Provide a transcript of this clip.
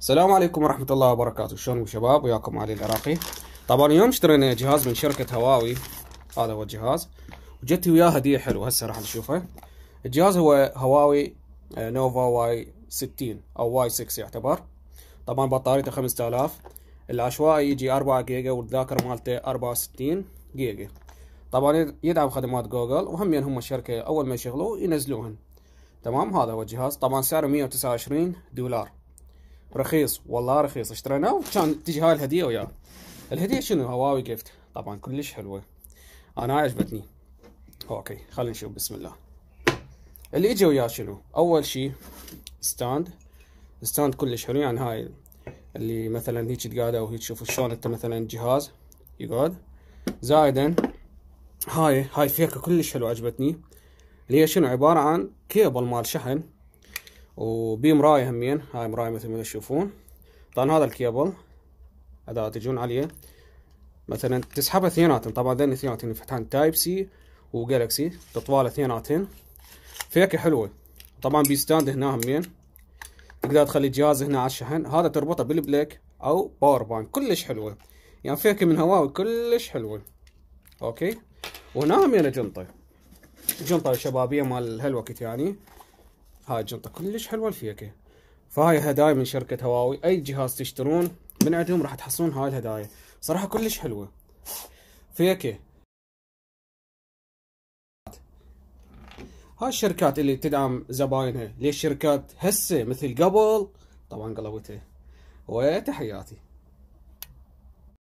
السلام عليكم ورحمة الله وبركاته شلونكم شباب وياكم علي العراقي طبعا اليوم اشترينا جهاز من شركة هواوي هذا هو الجهاز وجت وياه هدية حلوة هسه راح نشوفها الجهاز هو هواوي آه، نوفا واي 60 او واي 6 يعتبر طبعا بطاريته 5000 العشوائي يجي 4 جيجا والذاكرة مالته 64 جيجا طبعا يدعم خدمات جوجل وهم يعني هم الشركة اول ما يشغلوه ينزلوهن تمام هذا هو الجهاز طبعا سعره 129 دولار رخيص والله رخيص اشتريناه وكان تجي هاي الهديه وياه الهديه شنو هواوي جيفت طبعا كلش حلوه انا عجبتني اوكي خلينا نشوف بسم الله اللي اجى وياه شنو اول شيء ستاند ستاند كلش حلو يعني هاي اللي مثلا هيك او هيك تشوف شلون انت مثلا جهاز يقعد زائدا هاي هاي فيكه كلش حلو عجبتني اللي هي شنو عباره عن كيبل مال شحن وبي مراية همين هاي مراية مثل ما تشوفون طبعا هذا الكيبل اذا تجون عليه مثلا تسحبها اثنيناتن طبعا ذني اثنيناتن ينفتحان تايب سي وجالكسي تطوال اثنيناتن فيك حلوه طبعا بيستاند هنا همين تقدر تخلي الجهاز هنا على الشحن هذا تربطه بالبلاك او باور بانك كلش حلوه يعني فيك من هواوي كلش حلوه اوكي وهنا همين جنطه جنطه شبابيه مال هالوقت يعني هاي الجنطة كلش حلوة الفيكة فهاي هدايا من شركة هواوي أي جهاز تشترون من عندهم راح تحصلون هاي الهدايا صراحة كلش حلوة فيكة هاي الشركات اللي تدعم زباينها ليش شركات هسه مثل قبل طبعا قلبتها وتحياتي